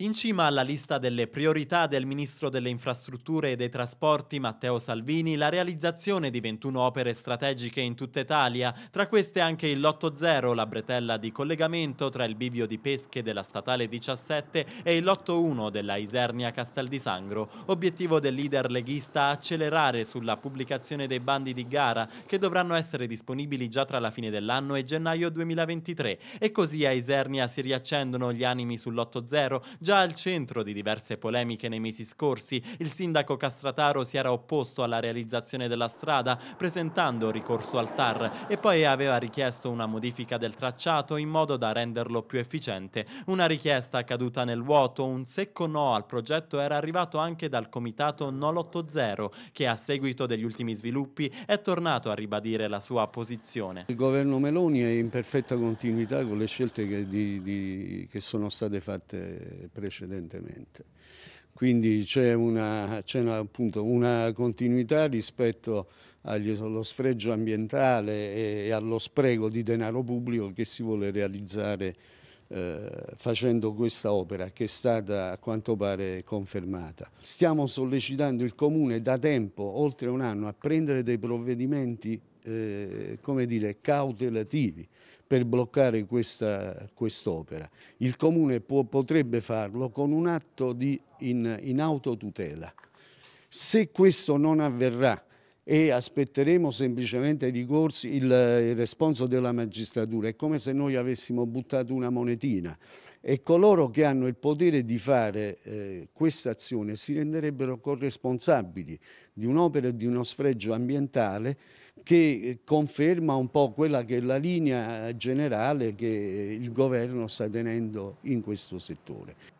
In cima alla lista delle priorità del Ministro delle Infrastrutture e dei Trasporti Matteo Salvini la realizzazione di 21 opere strategiche in tutta Italia, tra queste anche il Lotto Zero, la bretella di collegamento tra il bivio di pesche della Statale 17 e il Lotto 1 della Isernia Castel di Sangro, obiettivo del leader leghista accelerare sulla pubblicazione dei bandi di gara che dovranno essere disponibili già tra la fine dell'anno e gennaio 2023 e così a Isernia si riaccendono gli animi sul Lotto Zero Già al centro di diverse polemiche nei mesi scorsi, il sindaco Castrataro si era opposto alla realizzazione della strada presentando ricorso al TAR e poi aveva richiesto una modifica del tracciato in modo da renderlo più efficiente. Una richiesta caduta nel vuoto, un secco no al progetto era arrivato anche dal comitato NOL80 che a seguito degli ultimi sviluppi è tornato a ribadire la sua posizione. Il governo Meloni è in perfetta continuità con le scelte che, di, di, che sono state fatte precedentemente. Quindi c'è una, una, una, continuità rispetto agli, allo sfregio ambientale e, e, allo spreco di denaro pubblico che si vuole realizzare eh, facendo questa opera che è stata a quanto pare confermata. Stiamo sollecitando il Comune da tempo, oltre un anno, a prendere dei provvedimenti eh, come dire, cautelativi per bloccare questa, quest'opera. Il Comune può, potrebbe farlo con un atto di, in, in autotutela. Se questo non avverrà, e aspetteremo semplicemente i ricorsi, il, il responso della magistratura. È come se noi avessimo buttato una monetina e coloro che hanno il potere di fare eh, questa azione si renderebbero corresponsabili di un'opera e di uno sfregio ambientale che eh, conferma un po' quella che è la linea generale che il governo sta tenendo in questo settore.